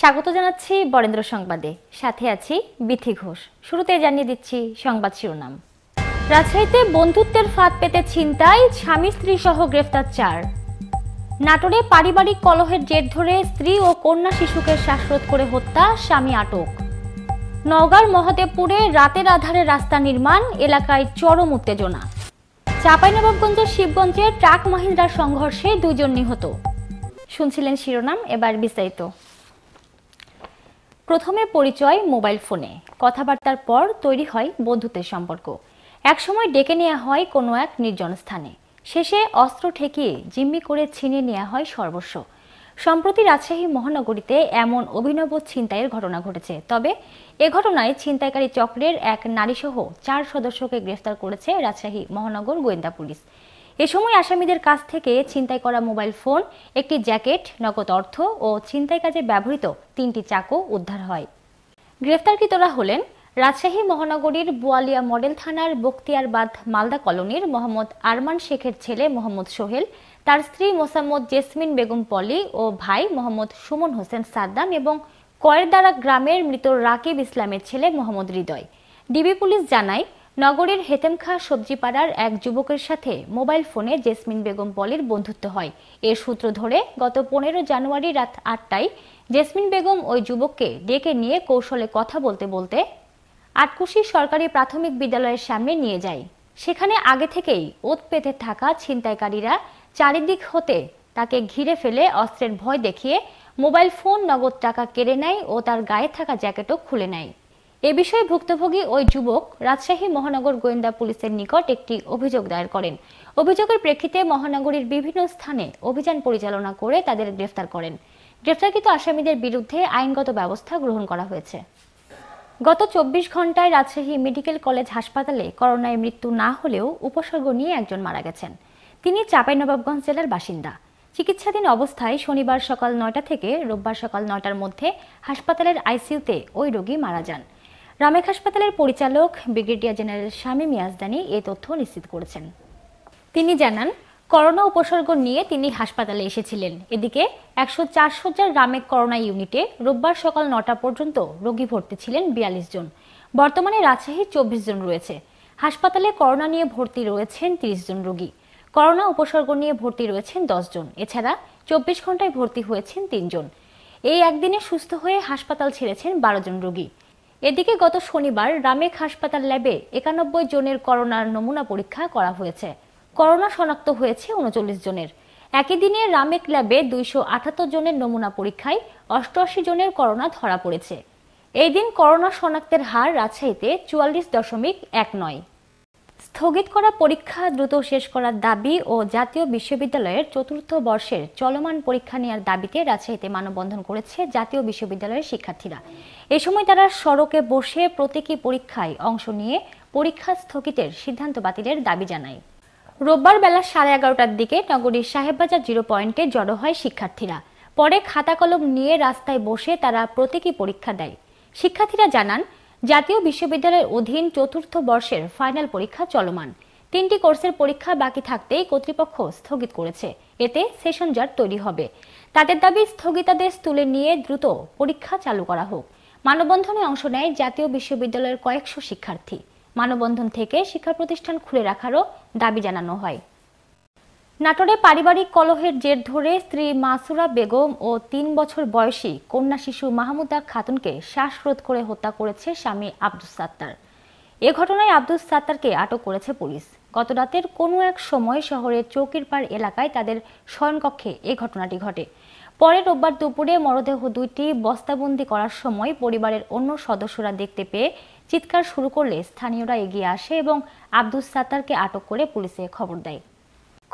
স্বাগত জানাচ্ছি বরেন্দ্র সংবাদে সাথে আছি বিথি ঘোষ শুরুতে জানিয়ে দিচ্ছি সংবাদ শিরোনাম রাজশাহীতে বন্ধুত্বের ফাঁদ পেতে চিন্তায় স্বামী স্ত্রী সহ গ্রেফতার চার নাটোরে পারিবারিক কলহের জের ধরে স্ত্রী ও কন্যা শিশুকে শ্বাসরোধ করে হত্যা স্বামী আটক নওগাঁর মহাদেবপুরে রাতের আধারে রাস্তা নির্মাণ এলাকায় চরম উত্তেজনা চাঁপাইনবাবগঞ্জের শিবগঞ্জে ট্রাক মাহিন্দ্রার সংঘর্ষে দুজন নিহত শুনছিলেন শিরোনাম এবার বিস্তারিত প্রথমে পরিচয় মোবাইল ফোনে কথাবার্তার পর তৈরি হয় বন্ধুত্বের সম্পর্ক একসময় ডেকে নেওয়া হয় কোনো এক নির্জন স্থানে শেষে অস্ত্র ঠেকিয়ে জিম্মি করে ছিনে নেওয়া হয় সর্বস্ব সম্প্রতি রাজশাহী মহানগরীতে এমন অভিনব ছিনতাইয়ের ঘটনা ঘটেছে তবে এ ঘটনায় ছিনতাইকারী চক্রের এক নারীসহ চার সদস্যকে গ্রেফতার করেছে রাজশাহী মহানগর গোয়েন্দা পুলিশ এ সময় আসামিদের কাছ থেকে ছিনতাই করা মোবাইল ফোন একটি জ্যাকেট নগদ অর্থ ও ছিনতাই কাজে ব্যবহৃত তিনটি চাকু উদ্ধার হয় গ্রেফতারকৃতরা হলেন রাজশাহী মহানগরীর বোয়ালিয়া মডেল থানার বখতিয়ারবাদ মালদা কলোনির মোহাম্মদ আরমান শেখের ছেলে মোহাম্মদ সোহেল তার স্ত্রী মোসাম্মদ জেসমিন বেগম পলি ও ভাই মোহাম্মদ সুমন হোসেন সাদ্দাম এবং কয়েরদারা গ্রামের মৃত রাকিব ইসলামের ছেলে মোহাম্মদ হৃদয় ডিবি পুলিশ জানায় নগরের হেতেমখা সবজিপাড়ার এক যুবকের সাথে মোবাইল ফোনে জেসমিন বেগম পলের বন্ধুত্ব হয় এর সূত্র ধরে গত পনেরো জানুয়ারি রাত আটটায় জেসমিন বেগম ওই যুবককে ডেকে নিয়ে কৌশলে কথা বলতে বলতে আটকুশি সরকারি প্রাথমিক বিদ্যালয়ের সামনে নিয়ে যায় সেখানে আগে থেকেই ওত পেতে থাকা ছিনতাইকারীরা চারিদিক হতে তাকে ঘিরে ফেলে অস্ত্রের ভয় দেখিয়ে মোবাইল ফোন নগদ টাকা কেড়ে নেয় ও তার গায়ে থাকা জ্যাকেটও খুলে নেয় এ বিষয়ে ভুক্তভোগী ওই যুবক রাজশাহী মহানগর গোয়েন্দা পুলিশের নিকট একটি অভিযোগ দায়ের করেন অভিযোগের প্রেক্ষিতে মহানগরীর বিভিন্ন স্থানে অভিযান পরিচালনা করে তাদের গ্রেফতার করেন গ্রেফতারকৃত আসামিদের বিরুদ্ধে আইনগত ব্যবস্থা গ্রহণ করা হয়েছে গত চব্বিশ ঘন্টায় রাজশাহী মেডিকেল কলেজ হাসপাতালে করোনায় মৃত্যু না হলেও উপসর্গ নিয়ে একজন মারা গেছেন তিনি চাঁপাইনবাবগঞ্জ জেলার বাসিন্দা চিকিৎসাধীন অবস্থায় শনিবার সকাল নয়টা থেকে রোববার সকাল নয়টার মধ্যে হাসপাতালের আইসিইউতে ওই রোগী মারা যান রামেক হাসপাতালের পরিচালক ব্রিগেডিয়ার জেনারেল শামীম ইয়াজদানি এ তথ্য নিশ্চিত করেছেন তিনি জানান করোনা উপসর্গ নিয়ে তিনি হাসপাতালে এসেছিলেন এদিকে একশো চার শয্যার রামেক করোনা ইউনিটে রোববার সকাল নটা পর্যন্ত রোগী ভর্তি ছিলেন বিয়াল্লিশ জন বর্তমানে রাজশাহীর চব্বিশ জন রয়েছে হাসপাতালে করোনা নিয়ে ভর্তি রয়েছেন তিরিশ জন রোগী করোনা উপসর্গ নিয়ে ভর্তি রয়েছেন জন এছাড়া চব্বিশ ঘন্টায় ভর্তি হয়েছেন তিনজন এই একদিনে সুস্থ হয়ে হাসপাতাল ছেড়েছেন বারো জন রোগী এদিকে গত শনিবার রামেক হাসপাতাল ল্যাবে একানব্বই জনের করোনার নমুনা পরীক্ষা করা হয়েছে করোনা শনাক্ত হয়েছে উনচল্লিশ জনের একই দিনে রামেক ল্যাবে দুইশো আঠাত্তর জনের নমুনা পরীক্ষায় অষ্টআশি জনের করোনা ধরা পড়েছে এই দিন করোনা শনাক্তের হার রাজশাহীতে চুয়াল্লিশ দশমিক এক নয় স্থগিত করা পরীক্ষা দ্রুত শেষ করার দাবি ও জাতীয় বিশ্ববিদ্যালয়ের চতুর্থ বর্ষের চলমান পরীক্ষা নেওয়ার দাবিতে রাজশাহীতে মানববন্ধন করেছে জাতীয় বিশ্ববিদ্যালয়ের শিক্ষার্থীরা এ সময় তারা সড়কে বসে প্রতীকী পরীক্ষায় অংশ নিয়ে পরীক্ষা স্থগিতের সিদ্ধান্ত বাতিলের দাবি জানায় রোববার বেলা সাড়ে এগারোটার দিকে নগরীর সাহেববাজার জিরো পয়েন্টে জড়ো হয় শিক্ষার্থীরা পরে খাতা কলম নিয়ে রাস্তায় বসে তারা প্রতীকী পরীক্ষা দেয় শিক্ষার্থীরা জানান জাতীয় বিশ্ববিদ্যালয়ের অধীন চতুর্থ বর্ষের ফাইনাল পরীক্ষা চলমান তিনটি কোর্সের পরীক্ষা বাকি থাকতেই কর্তৃপক্ষ স্থগিত করেছে এতে সেশন জার তৈরি হবে তাদের দাবি স্থগিতাদেশ তুলে নিয়ে দ্রুত পরীক্ষা চালু করা হোক মানববন্ধনে অংশ নেয় জাতীয় বিশ্ববিদ্যালয়ের কয়েকশো শিক্ষার্থী মানববন্ধন থেকে শিক্ষা প্রতিষ্ঠান খুলে রাখারও দাবি জানানো হয় নাটোরে পারিবারিক কলহের জের ধরে স্ত্রী মাসুরা বেগম ও তিন বছর বয়সী কন্যা শিশু মাহমুদা খাতুনকে শ্বাসরোধ করে হত্যা করেছে স্বামী আব্দুস সাত্তার এ ঘটনায় আব্দুস সাত্তারকে আটক করেছে পুলিশ গত রাতের কোনো এক সময় শহরের চৌকির পাড় এলাকায় তাদের শয়নকক্ষে এ ঘটনাটি ঘটে পরে রোববার দুপুরে মরদেহ দুইটি বস্তাবন্দি করার সময় পরিবারের অন্য সদস্যরা দেখতে পেয়ে চিৎকার শুরু করলে স্থানীয়রা এগিয়ে আসে এবং আব্দুস সাত্তারকে আটক করে পুলিশে খবর দেয়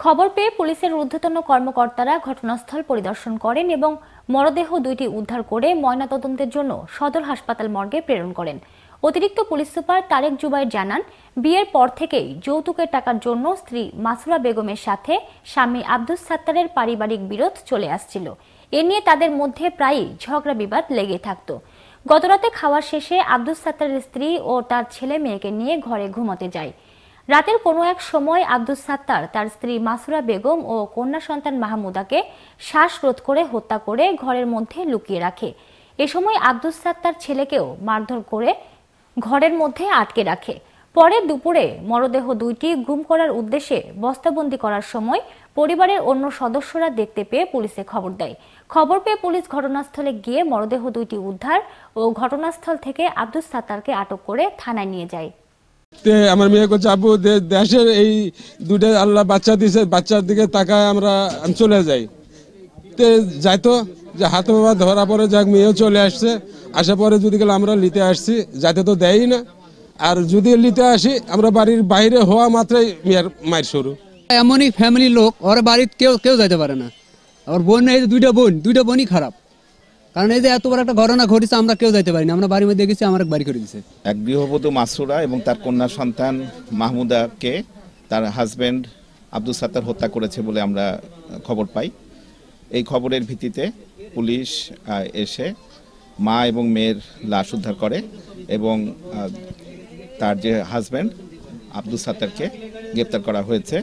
খবর পেয়ে পুলিশের ঊর্ধ্বতন কর্মকর্তারা ঘটনাস্থল পরিদর্শন করেন এবং মরদেহ দুইটি উদ্ধার করে ময়নাতদন্তের জন্য সদর হাসপাতাল মর্গে প্রেরণ করেন অতিরিক্ত পুলিশ সুপার তারেক জুবাই জানান বিয়ের পর থেকেই যৌতুকের টাকার জন্য স্ত্রী মাসুরা বেগমের সাথে স্বামী আব্দুস সাত্তারের পারিবারিক বিরোধ চলে আসছিল এ নিয়ে তাদের মধ্যে প্রায়ই ঝগড়া বিবাদ লেগে থাকত গতরাতে খাওয়া শেষে আব্দুস সাত্তারের স্ত্রী ও তার ছেলে মেয়েকে নিয়ে ঘরে ঘুমাতে যায় রাতের কোনো এক সময় আব্দুল সাত্তার তার স্ত্রী মাসুরা বেগম ও কন্যা সন্তান মাহমুদাকে শ্বাসরোধ করে হত্যা করে ঘরের মধ্যে লুকিয়ে রাখে এ সময় আব্দুল সাত্তার ছেলেকেও মারধর করে ঘরের মধ্যে আটকে রাখে পরে দুপুরে মরদেহ দুইটি গুম করার উদ্দেশ্যে বস্তাবন্দি করার সময় পরিবারের অন্য সদস্যরা দেখতে পেয়ে পুলিশে খবর দেয় খবর পেয়ে পুলিশ ঘটনাস্থলে গিয়ে মরদেহ দুইটি উদ্ধার ও ঘটনাস্থল থেকে আব্দুল সাত্তারকে আটক করে থানায় নিয়ে যায় তে আমার মেয়ে করছে আপু দেশের এই দুটো আল্লাহ বাচ্চা দিছে বাচ্চার দিকে তাকায় আমরা চলে যাই তে যাইতো যে হাত বাবা ধরা পরে যাক মেয়েও চলে আসছে আসা পরে যদি গেলে আমরা নিতে আসছি যাইতে তো দেয়ই না আর যদি নিতে আসি আমরা বাড়ির বাইরে হওয়া মাত্রই মেয়ের মায়ের শুরু এমনই ফ্যামিলি লোক ওর বাড়ির কেউ কেউ যাইতে পারে না ওর বোন দুইটা বোন দুইটা বোনই খারাপ কারণ এই যে এত বড় একটা ঘটনা ঘটেছে আমরা কেউ যাইতে পারিনি আমরা বাড়ির মধ্যে গেছি আমার বাড়ি করে দিয়েছে এক গৃহবধূ মাসুরা এবং তার কন্যা সন্তান মাহমুদাকে তার হাজব্যান্ড আব্দুল সাত্তার হত্যা করেছে বলে আমরা খবর পাই এই খবরের ভিত্তিতে পুলিশ এসে মা এবং মেয়ের লাশ উদ্ধার করে এবং তার যে হাজব্যান্ড আব্দুল সাত্তারকে গ্রেপ্তার করা হয়েছে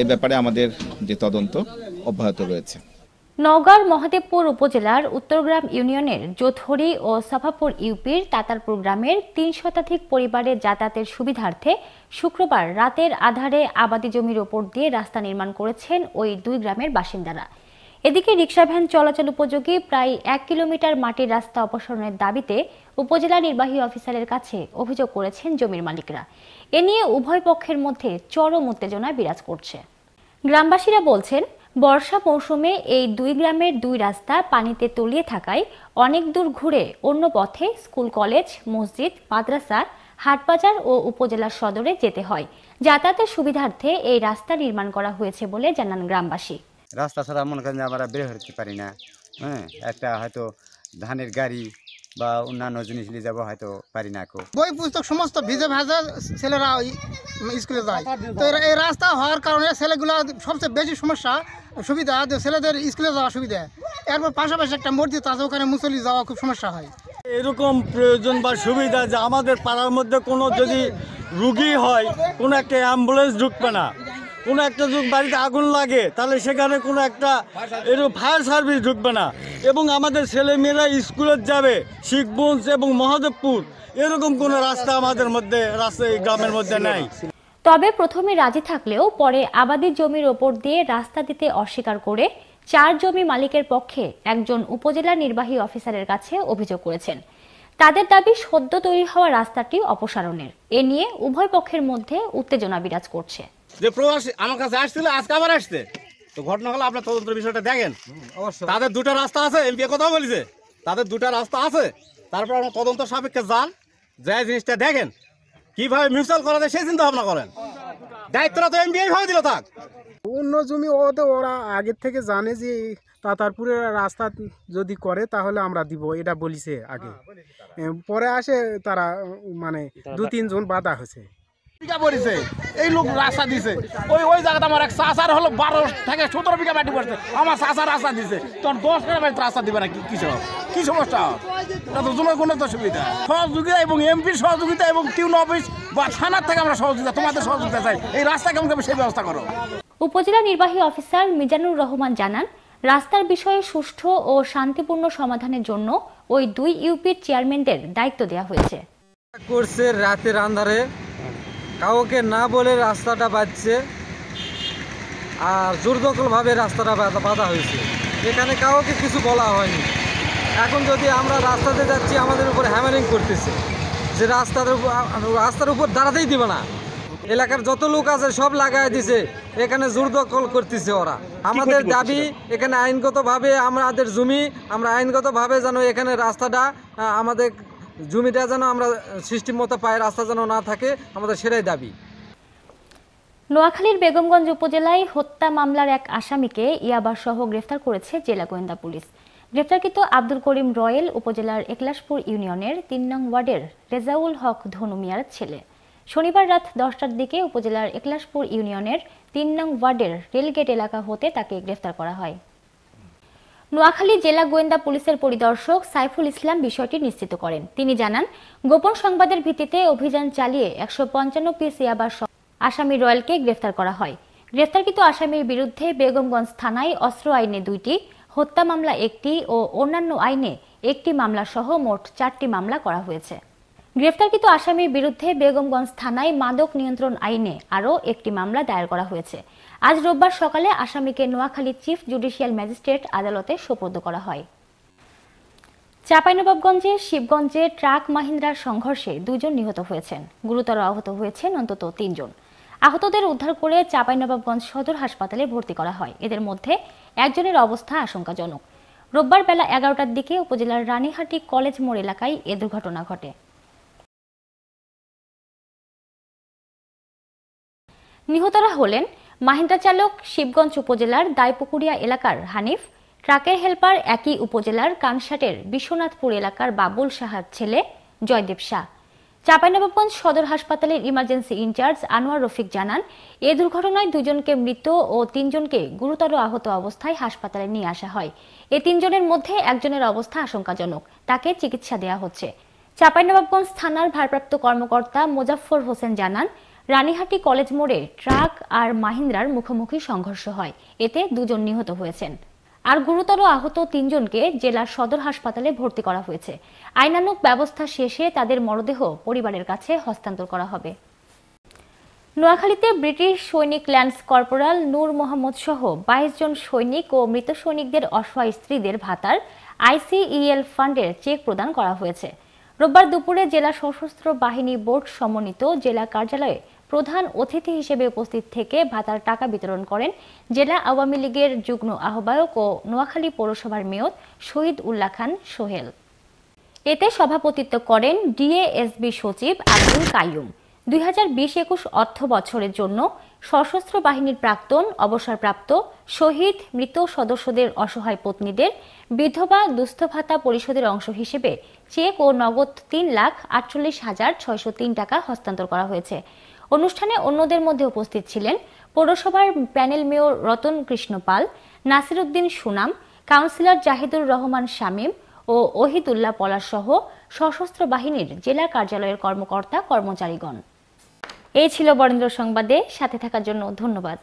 এ ব্যাপারে আমাদের যে তদন্ত অব্যাহত রয়েছে নওগাঁর মহাদেবপুর উপজেলার উত্তরগ্রাম ইউনিয়নের যোধরি ও সাফাপুর ইউপির তাতারপুর গ্রামের তিন শতাধিক পরিবারের যাতায়াতের সুবিধার্থে শুক্রবার রাতের আধারে আবাদি জমির ওপর দিয়ে রাস্তা নির্মাণ করেছেন ওই দুই গ্রামের বাসিন্দারা এদিকে রিক্সাভ্যান চলাচল উপযোগী প্রায় এক কিলোমিটার মাটির রাস্তা অপসারণের দাবিতে উপজেলা নির্বাহী অফিসারের কাছে অভিযোগ করেছেন জমির মালিকরা এ নিয়ে উভয় পক্ষের মধ্যে চরম উত্তেজনা বিরাজ করছে গ্রামবাসীরা বলছেন বর্ষা মৌসুমে এই দুই গ্রামের দুই রাস্তা পানিতে তলিয়ে থাকায় অনেক দূর ঘুরে অন্য পথে স্কুল কলেজ মসজিদ মাদ্রাসা হাটবাজার ও উপজেলা সদরে যেতে হয় যাতায়াতের সুবিধার্থে এই রাস্তা নির্মাণ করা হয়েছে বলে জানান গ্রামবাসী রাস্তা ছাড়া মনে করেন আমরা বের হতে পারি না হ্যাঁ একটা হয়তো ধানের গাড়ি বা অন্যান্য জিনিস নিয়ে যাবো হয়তো পারি না কেউ বই পুস্তক সমস্ত ভিজে ভাজে ছেলেরা স্কুলে যায় তো এই রাস্তা হওয়ার কারণে ছেলেগুলো সবচেয়ে বেশি সমস্যা সুবিধা যে ছেলেদের স্কুলে যাওয়া সুবিধা এরপর পাশাপাশি একটা মসজিদ আছে ওখানে মুসলি যাওয়া খুব সমস্যা হয় এরকম প্রয়োজন বা সুবিধা যে আমাদের পাড়ার মধ্যে কোনো যদি রুগী হয় কোনো একটা অ্যাম্বুলেন্স ঢুকবে না কোনো একটা যদি বাড়িতে আগুন লাগে তাহলে সেখানে কোনো একটা এরকম ফায়ার সার্ভিস ঢুকবে না এবং আমাদের ছেলেমেয়েরা স্কুলে যাবে শিখগঞ্জ এবং মহাদেবপুর এরকম কোনো রাস্তা আমাদের মধ্যে রাস্তা এই গ্রামের মধ্যে নাই তবে প্রথমে রাজি থাকলেও পরে আবাদি জমির ওপর দিয়ে রাস্তা দিতে অস্বীকার করে চার জমি মালিকের পক্ষে একজন উপজেলা নির্বাহী অফিসারের কাছে অভিযোগ করেছেন তাদের দাবি সদ্য তৈরি হওয়া রাস্তাটি অপসারণের এ নিয়ে উভয় পক্ষের মধ্যে উত্তেজনা বিরাজ করছে যে প্রবাসী আমার কাছে আসছিল আজকে আবার আসছে তো ঘটনা হলো আপনার তদন্ত বিষয়টা দেখেন তাদের দুটা রাস্তা আছে এমপি কথাও বলেছে তাদের দুটা রাস্তা আছে তারপর আপনার তদন্ত সাপেক্ষে যান যে জিনিসটা দেখেন কিভাবে মিউচুয়াল করা যায় সেই চিন্তা ভাবনা করেন দায়িত্বটা তো এমপি ভাবে দিল থাক অন্য জমি ও তো ওরা আগের থেকে জানে যে তাতারপুরের রাস্তা যদি করে তাহলে আমরা দিব এটা বলিছে আগে পরে আসে তারা মানে দু তিনজন বাধা হয়েছে এই লোক রাস্তা দিছে ওই ওই আমার এক হলো বারো থেকে সতেরো বিঘা মাটি পড়ছে আমার রাস্তা দিছে তখন দশ মাটি রাস্তা দিবে না কি সমস্যা তো তো সুবিধা সহযোগিতা এবং এমপির সহযোগিতা এবং টিউন অফিস বা থানার থেকে আমরা সহযোগিতা তোমাদের সহযোগিতা চাই এই রাস্তা কেমন সেই ব্যবস্থা করো উপজেলা নির্বাহী অফিসার মিজানুর রহমান জানান রাস্তার বিষয়ে সুষ্ঠু ও শান্তিপূর্ণ সমাধানের জন্য ওই দুই ইউপির চেয়ারম্যানদের দায়িত্ব দেওয়া হয়েছে করছে রাতের আন্ধারে কাউকে না বলে রাস্তাটা বাঁধছে আর জোরদখলভাবে রাস্তাটা বাঁধা হয়েছে এখানে কাউকে কিছু বলা হয়নি এখন যদি আমরা রাস্তাতে যাচ্ছি আমাদের উপর হ্যামারিং করতেছে যে রাস্তার রাস্তার উপর দাঁড়াতেই দিবে না এলাকার যত লোক আছে সব লাগায় দিছে এখানে জোরদখল করতেছে ওরা আমাদের দাবি এখানে আইনগতভাবে আমাদের জমি আমরা আইনগতভাবে যেন এখানে রাস্তাটা আমাদের জমিটা যেন আমরা সিস্টেম মতো পায়ে রাস্তা যেন না থাকে আমাদের সেটাই দাবি নোয়াখালীর বেগমগঞ্জ উপজেলায় হত্যা মামলার এক আসামিকে ইয়াবাসহ গ্রেফতার করেছে জেলা গোয়েন্দা পুলিশ গ্রেফতারকৃত আব্দুল করিম রয়েল উপজেলার একলাশপুর ইউনিয়নের তিন নং ওয়ার্ডের রেজাউল হক ধনু মিয়ার ছেলে শনিবার রাত দশটার দিকে উপজেলার একলাশপুর ইউনিয়নের তিন নং ওয়ার্ডের রেলগেট এলাকা হতে তাকে গ্রেফতার করা হয় নোয়াখালী জেলা গোয়েন্দা পুলিশের পরিদর্শক সাইফুল ইসলাম বিষয়টি নিশ্চিত করেন তিনি জানান গোপন সংবাদের ভিত্তিতে অভিযান চালিয়ে একশো পঞ্চান্ন পিস ইয়াবার আসামি রয়্যালকে গ্রেফতার করা হয় গ্রেফতারকৃত আসামির বিরুদ্ধে বেগমগঞ্জ থানায় অস্ত্র আইনে দুইটি হত্যা মামলা একটি ও অন্যান্য আইনে একটি মামলা সহ মোট চারটি মামলা করা হয়েছে গ্রেফতারকৃত আসামির বিরুদ্ধে বেগমগঞ্জ থানায় মাদক নিয়ন্ত্রণ আইনে আরও একটি মামলা দায়ের করা হয়েছে আজ রোববার সকালে আসামিকে নোয়াখালী চিফ জুডিশিয়াল ম্যাজিস্ট্রেট আদালতে সোপর্দ করা হয় চাঁপাইনবাবগঞ্জে শিবগঞ্জে ট্রাক মাহিন্দ্রার সংঘর্ষে দুজন নিহত হয়েছেন গুরুতর আহত হয়েছেন অন্তত তিনজন আহতদের উদ্ধার করে চাঁপাইনবাবগঞ্জ সদর হাসপাতালে ভর্তি করা হয় এদের মধ্যে একজনের অবস্থা আশঙ্কাজনক রোববার বেলা এগারোটার দিকে উপজেলার রানীহাটি কলেজ মোড় এলাকায় এ দুর্ঘটনা ঘটে নিহতরা হলেন মাহিন্দা চালক শিবগঞ্জ উপজেলার দায়পুকুরিয়া এলাকার হানিফ ট্রাকের হেল্পার একই উপজেলার কানসাটের বিশ্বনাথপুর এলাকার বাবুল সাহার ছেলে জয়দেব শাহ চাঁপাইনবাবগঞ্জ সদর হাসপাতালের ইমার্জেন্সি ইনচার্জ আনোয়ার রফিক জানান এ দুর্ঘটনায় দুজনকে মৃত ও তিনজনকে গুরুতর আহত অবস্থায় হাসপাতালে নিয়ে আসা হয় এ তিনজনের মধ্যে একজনের অবস্থা আশঙ্কাজনক তাকে চিকিৎসা দেওয়া হচ্ছে চাঁপাইনবাবগঞ্জ থানার ভারপ্রাপ্ত কর্মকর্তা মোজাফফর হোসেন জানান রানীহাটি কলেজ মোড়ে ট্রাক আর মাহিন্দ্রার মুখোমুখি সংঘর্ষ হয় এতে দুজন নিহত হয়েছেন আর গুরুতর আহত তিনজনকে জেলা সদর হাসপাতালে ভর্তি করা হয়েছে আইনানুক ব্যবস্থা শেষে তাদের মরদেহ পরিবারের কাছে হস্তান্তর করা হবে নোয়াখালীতে ব্রিটিশ সৈনিক ল্যান্স কর্পোরাল নূর মোহাম্মদ সহ বাইশ জন সৈনিক ও মৃত সৈনিকদের অসহায় স্ত্রীদের ভাতার আইসিইএল ফান্ডের চেক প্রদান করা হয়েছে রোববার দুপুরে জেলা সশস্ত্র বাহিনী বোর্ড সমন্বিত জেলা কার্যালয়ে প্রধান অতিথি হিসেবে উপস্থিত থেকে ভাতার টাকা বিতরণ করেন জেলা আওয়ামী লীগের যুগ্ম আহ্বায়ক ও নোয়াখালী পৌরসভার মেয়র শহীদ উল্লাহ খান সোহেল এতে সভাপতিত্ব করেন ডিএএসবি সচিব আব্দুল কাইয়ুম দুই হাজার বিশ একুশ অর্থ বছরের জন্য সশস্ত্র বাহিনীর প্রাক্তন অবসরপ্রাপ্ত শহীদ মৃত সদস্যদের অসহায় পত্নীদের বিধবা দুস্থ ভাতা পরিষদের অংশ হিসেবে চেক ও নগদ তিন লাখ আটচল্লিশ হাজার ছয়শো তিন টাকা হস্তান্তর করা হয়েছে অনুষ্ঠানে অন্যদের মধ্যে উপস্থিত ছিলেন পৌরসভার panel mayor Ratan Krishna Pal Nasiruddin Sunam councillor Jahidur Rahman Shamim ও ওহিদুল্লাহ পলাশ সহ সশস্ত্র বাহিনীর জেলা কার্যালয়ের কর্মকর্তা কর্মচারীগণ এই ছিল বরেন্দ্র সংবাদে সাথে থাকার জন্য ধন্যবাদ